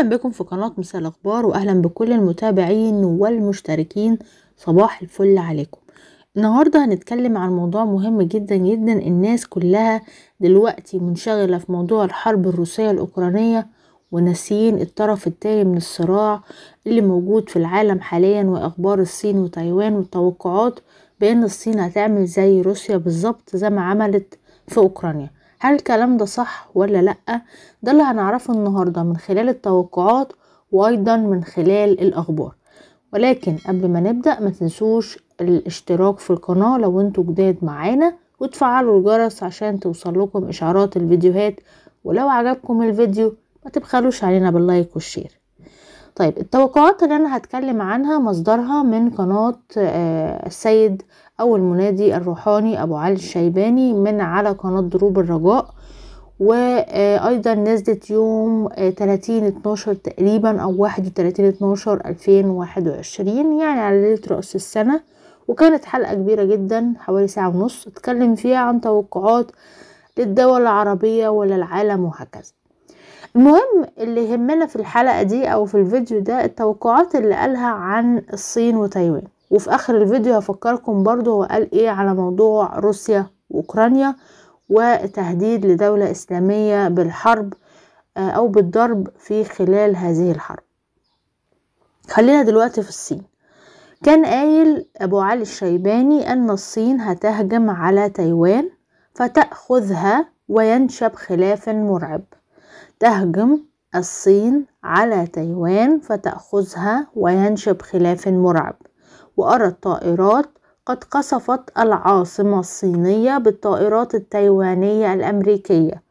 اهلا بكم في قناة مساء الاخبار واهلا بكل المتابعين والمشتركين صباح الفل عليكم النهاردة هنتكلم عن موضوع مهم جدا جدا الناس كلها دلوقتي منشغلة في موضوع الحرب الروسية الاوكرانية وناسيين الطرف التاني من الصراع اللي موجود في العالم حاليا واخبار الصين وتايوان والتوقعات بان الصين هتعمل زي روسيا بالظبط زي ما عملت في اوكرانيا هل الكلام ده صح ولا لأ ده اللي هنعرفه النهاردة من خلال التوقعات وأيضا من خلال الأخبار ولكن قبل ما نبدأ ما تنسوش الاشتراك في القناة لو انتوا جداد معانا وتفعلوا الجرس عشان توصلكم إشعارات الفيديوهات ولو عجبكم الفيديو ما تبخلوش علينا باللايك والشير طيب التوقعات اللي انا هتكلم عنها مصدرها من قناة آه، السيد أو المنادي الروحاني أبو علي الشيباني من على قناة دروب الرجاء وأيضا نزلت يوم 30 12 تقريبا أو 31 12 2021 يعني على ليلة رأس السنة وكانت حلقة كبيرة جدا حوالي ساعة ونص اتكلم فيها عن توقعات للدول العربية وللعالم وهكذا المهم اللي يهمنا في الحلقة دي أو في الفيديو ده التوقعات اللي قالها عن الصين وتايوان وفي اخر الفيديو هفكركم برضو هو قال ايه على موضوع روسيا واوكرانيا وتهديد لدولة اسلامية بالحرب آه، او بالضرب في خلال هذه الحرب خلينا دلوقتي في الصين كان قايل ابو علي الشيباني ان الصين هتهجم على تايوان فتأخذها وينشب خلاف مرعب تهجم الصين على تايوان فتأخذها وينشب خلاف مرعب وأرى الطائرات قد قصفت العاصمة الصينية بالطائرات التايوانية الأمريكية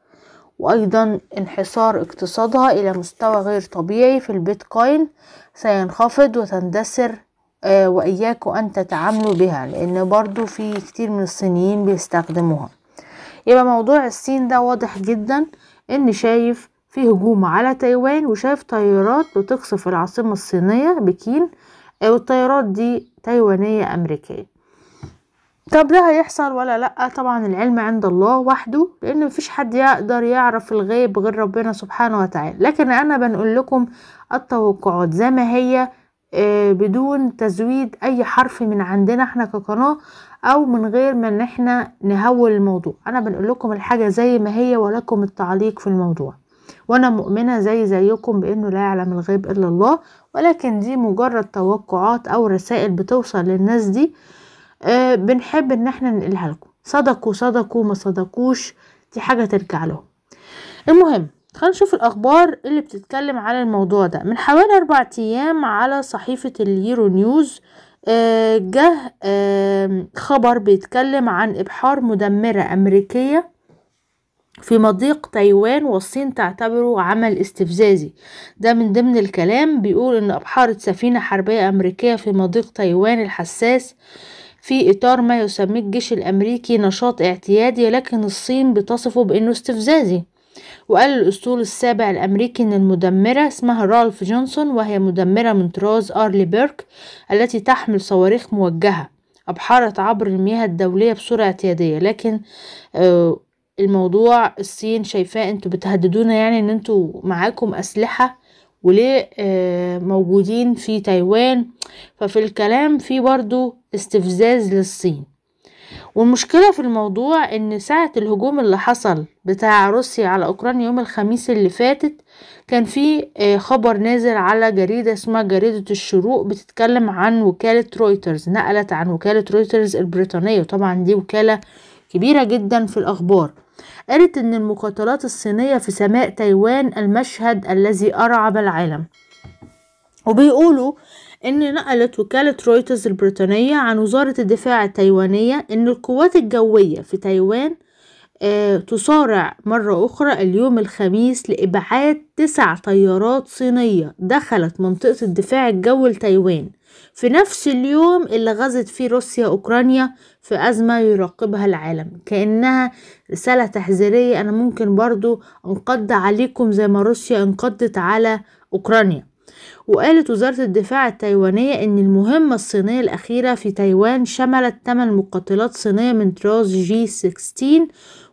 وأيضا انحصار اقتصادها إلى مستوى غير طبيعي في البيتكوين سينخفض وتندثر آه، وإياك أن تتعاملوا بها لأن برضو في كتير من الصينيين بيستخدموها يبقى موضوع الصين ده واضح جدا إن شايف في هجوم على تايوان وشايف طيارات بتقصف العاصمة الصينية بكين الطيارات دي تايوانية أمريكية طب ده هيحصل ولا لأ طبعا العلم عند الله وحده لأن مفيش حد يقدر يعرف الغيب غير ربنا سبحانه وتعالى لكن أنا بنقول لكم التوقعات زي ما هي آه، بدون تزويد أي حرف من عندنا احنا كقناة أو من غير ما ان احنا نهول الموضوع أنا بنقول لكم الحاجة زي ما هي ولكم التعليق في الموضوع وأنا مؤمنة زي زيكم بأنه لا يعلم الغيب إلا الله ولكن دي مجرد توقعات او رسائل بتوصل للناس دي آه بنحب ان احنا ننقلها لكم صدقوا صدقوا ما صدقوش دي حاجه ترجع لهم المهم خلينا نشوف الاخبار اللي بتتكلم على الموضوع ده من حوالي اربع ايام على صحيفه اليورو نيوز آه جه آه خبر بيتكلم عن ابحار مدمره امريكيه في مضيق تايوان والصين تعتبره عمل استفزازي ده من ضمن الكلام بيقول ان أبحرت سفينة حربية أمريكية في مضيق تايوان الحساس في إطار ما يسميه الجيش الأمريكي نشاط اعتيادي لكن الصين بتصفه بأنه استفزازي وقال الأسطول السابع الأمريكي إن المدمرة اسمها رالف جونسون وهي مدمرة من طراز أرلي بيرك التي تحمل صواريخ موجهة أبحرت عبر المياه الدولية بسرعة اعتيادية لكن آه الموضوع الصين شايفاه انتوا بتهددونا يعني ان انتوا معاكم اسلحه وليه آه، موجودين في تايوان ففي الكلام في برضو استفزاز للصين والمشكلة في الموضوع ان ساعة الهجوم اللي حصل بتاع روسيا على اوكرانيا يوم الخميس اللي فاتت كان في آه، خبر نازل على جريدة اسمها جريدة الشروق بتتكلم عن وكالة رويترز نقلت عن وكالة رويترز البريطانية وطبعا دي وكالة كبيرة جدا في الاخبار قالت إن المقاتلات الصينية في سماء تايوان المشهد الذي أرعب العالم وبيقولوا إن نقلت وكالة رويترز البريطانية عن وزارة الدفاع التايوانية إن القوات الجوية في تايوان آه تصارع مرة أخرى اليوم الخميس لإبعاد تسع طيارات صينية دخلت منطقة الدفاع الجوي لتايوان في نفس اليوم اللي غزت فيه روسيا أوكرانيا في أزمة يراقبها العالم كأنها رسالة تحذيرية أنا ممكن برضو أنقض عليكم زي ما روسيا انقضت على أوكرانيا وقالت وزارة الدفاع التايوانية إن المهمة الصينية الأخيرة في تايوان شملت 8 مقاتلات صينية من طراز جي 16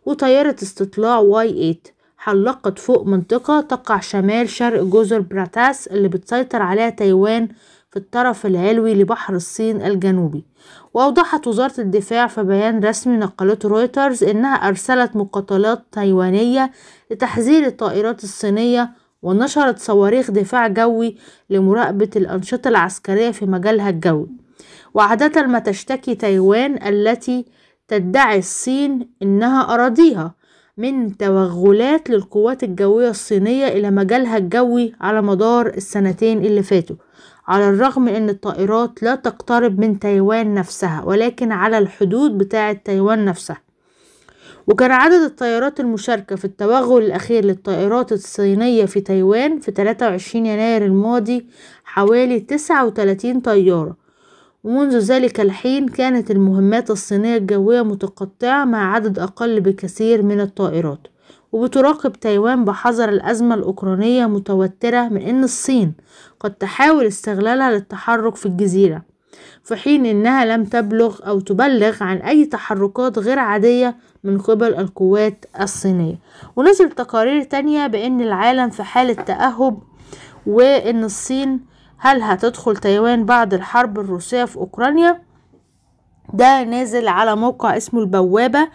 وطيارة استطلاع واي 8 حلقت فوق منطقة تقع شمال شرق جزر براتاس اللي بتسيطر عليها تايوان في الطرف العلوي لبحر الصين الجنوبي وأوضحت وزارة الدفاع في بيان رسمي نقلته رويترز إنها أرسلت مقاتلات تايوانية لتحذير الطائرات الصينية ونشرت صواريخ دفاع جوي لمراقبة الأنشطة العسكرية في مجالها الجوي وعادة ما تشتكي تايوان التي تدعي الصين إنها أراضيها من توغلات للقوات الجوية الصينية إلى مجالها الجوي على مدار السنتين اللي فاتوا على الرغم ان الطائرات لا تقترب من تايوان نفسها ولكن على الحدود بتاعة تايوان نفسها وكان عدد الطيارات المشاركة في التوغل الأخير للطائرات الصينية في تايوان في 23 يناير الماضي حوالي 39 طيارة ومنذ ذلك الحين كانت المهمات الصينية الجوية متقطعة مع عدد أقل بكثير من الطائرات وبتراقب تايوان بحذر الأزمة الأوكرانية متوترة من أن الصين قد تحاول استغلالها للتحرك في الجزيرة في حين أنها لم تبلغ أو تبلغ عن أي تحركات غير عادية من قبل القوات الصينية ونزل تقارير تانية بأن العالم في حالة تأهب وأن الصين هل هتدخل تايوان بعد الحرب الروسية في أوكرانيا ده نازل على موقع اسمه البوابة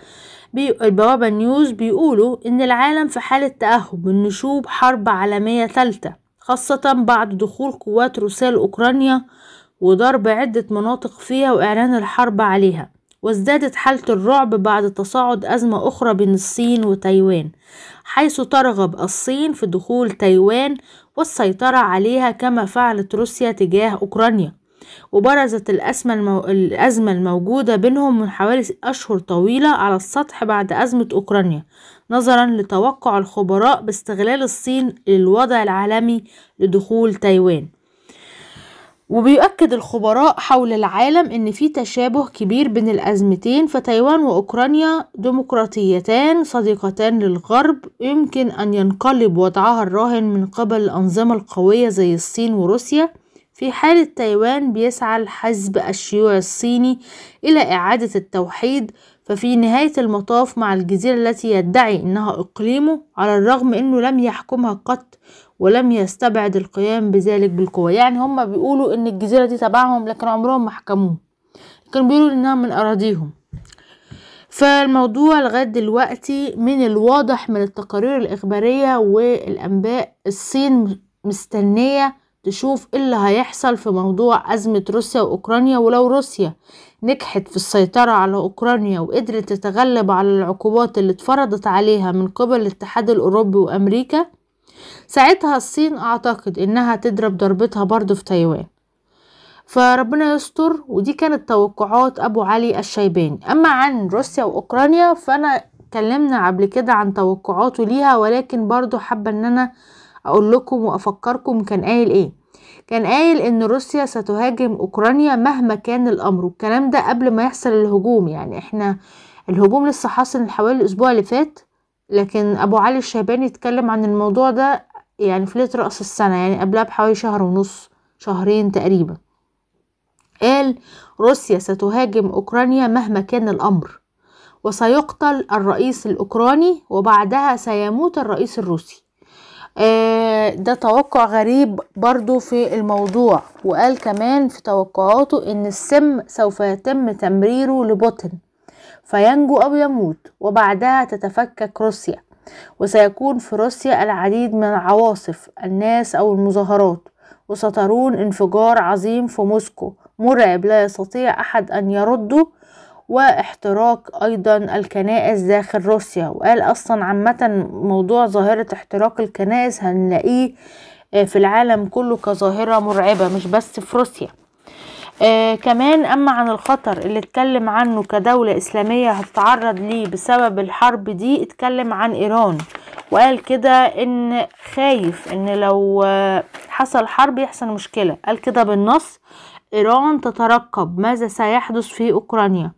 بي البوابة نيوز بيقولوا إن العالم في حالة تأهب من نشوب حرب عالمية ثالثة خاصة بعد دخول قوات روسيا لأوكرانيا وضرب عدة مناطق فيها وإعلان الحرب عليها وازدادت حالة الرعب بعد تصاعد أزمة أخرى بين الصين وتايوان حيث ترغب الصين في دخول تايوان والسيطرة عليها كما فعلت روسيا تجاه أوكرانيا وبرزت الأزمة الموجودة بينهم من حوالي أشهر طويلة على السطح بعد أزمة أوكرانيا نظرا لتوقع الخبراء باستغلال الصين للوضع العالمي لدخول تايوان وبيؤكد الخبراء حول العالم ان في تشابه كبير بين الازمتين فتايوان واوكرانيا ديمقراطيتان صديقتان للغرب يمكن ان ينقلب وضعها الراهن من قبل الانظمه القويه زي الصين وروسيا في حالة تايوان بيسعى الحزب الشيوعي الصيني إلى إعادة التوحيد ففي نهاية المطاف مع الجزيرة التي يدعي إنها إقليمه على الرغم إنه لم يحكمها قط ولم يستبعد القيام بذلك بالقوة يعني هم بيقولوا إن الجزيرة دي تبعهم لكن عمرهم ما حكموه كانوا بيقولوا إنها من أراضيهم فالموضوع لغاية دلوقتي من الواضح من التقارير الإخبارية والأنباء الصين مستنية تشوف ايه اللي هيحصل في موضوع أزمة روسيا وأوكرانيا ولو روسيا نجحت في السيطرة على أوكرانيا وقدرت تتغلب على العقوبات اللي اتفرضت عليها من قبل الاتحاد الأوروبي وأمريكا ساعتها الصين أعتقد إنها تضرب ضربتها برضو في تايوان فربنا يستر ودي كانت توقعات أبو علي الشيباني أما عن روسيا وأوكرانيا فأنا اتكلمنا قبل كده عن توقعاته ليها ولكن برضو حابة إن أنا اقول لكم وافكركم كان قايل ايه كان قايل ان روسيا ستهاجم اوكرانيا مهما كان الامر والكلام ده قبل ما يحصل الهجوم يعني احنا الهجوم لسه حاصل حوالي الاسبوع اللي فات لكن ابو علي الشيباني اتكلم عن الموضوع ده يعني في ليله راس السنه يعني قبلها بحوالي شهر ونص شهرين تقريبا قال روسيا ستهاجم اوكرانيا مهما كان الامر وسيقتل الرئيس الاوكراني وبعدها سيموت الرئيس الروسي آه، ده توقع غريب برضو في الموضوع وقال كمان في توقعاته ان السم سوف يتم تمريره لبوتين فينجو او يموت وبعدها تتفكك روسيا وسيكون في روسيا العديد من العواصف الناس او المظاهرات وسترون انفجار عظيم في موسكو مرعب لا يستطيع احد ان يرده واحتراق ايضا الكنائس داخل روسيا وقال اصلا عامة موضوع ظاهرة احتراق الكنائس هنلاقيه آه، في العالم كله كظاهرة مرعبة مش بس في روسيا آه كمان اما عن الخطر اللي اتكلم عنه كدولة اسلامية هتتعرض ليه بسبب الحرب دي اتكلم عن ايران وقال كده ان خايف ان لو آه، حصل حرب يحصل مشكلة قال كده بالنص ايران تترقب ماذا سيحدث في اوكرانيا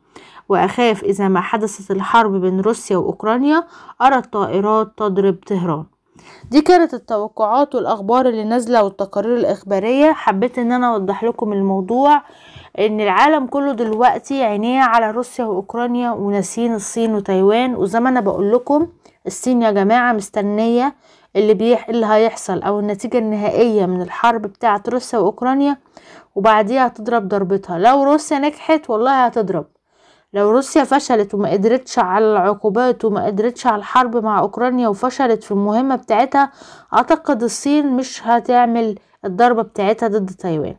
وأخاف إذا ما حدثت الحرب بين روسيا وأوكرانيا أرى الطائرات تضرب طهران دي كانت التوقعات والأخبار اللي نازلة والتقارير الإخبارية حبيت إن أنا أوضح لكم الموضوع ان العالم كله دلوقتي عينيه على روسيا واوكرانيا وناسين الصين وتايوان وزي ما انا بقول لكم الصين يا جماعه مستنيه اللي بيح اللي هيحصل او النتيجه النهائيه من الحرب بتاعه روسيا واوكرانيا وبعديها هتضرب ضربتها لو روسيا نجحت والله هتضرب لو روسيا فشلت وما قدرتش على العقوبات وما قدرتش على الحرب مع اوكرانيا وفشلت في المهمة بتاعتها اعتقد الصين مش هتعمل الضربة بتاعتها ضد تايوان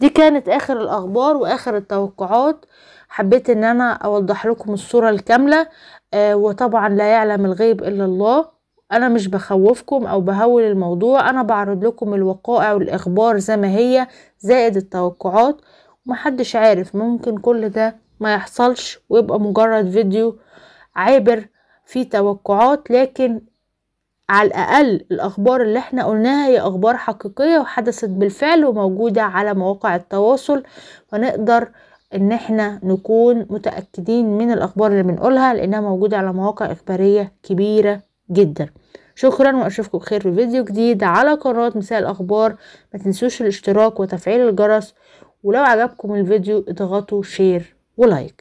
دي كانت اخر الاخبار واخر التوقعات حبيت ان انا اوضح لكم الصورة الكاملة آه وطبعا لا يعلم الغيب الا الله انا مش بخوفكم او بهول الموضوع انا بعرض لكم الوقائع والاخبار زي ما هي زائد التوقعات ومحدش عارف ممكن كل ده ما يحصلش ويبقى مجرد فيديو عابر في توقعات لكن على الأقل الأخبار اللي احنا قلناها هي أخبار حقيقية وحدثت بالفعل وموجودة على مواقع التواصل فنقدر ان احنا نكون متأكدين من الأخبار اللي بنقولها لأنها موجودة على مواقع إخبارية كبيرة جدا شكرا واشوفكم بخير في فيديو جديد على قناة مساء الأخبار ما تنسوش الاشتراك وتفعيل الجرس ولو عجبكم الفيديو اضغطوا شير ولايك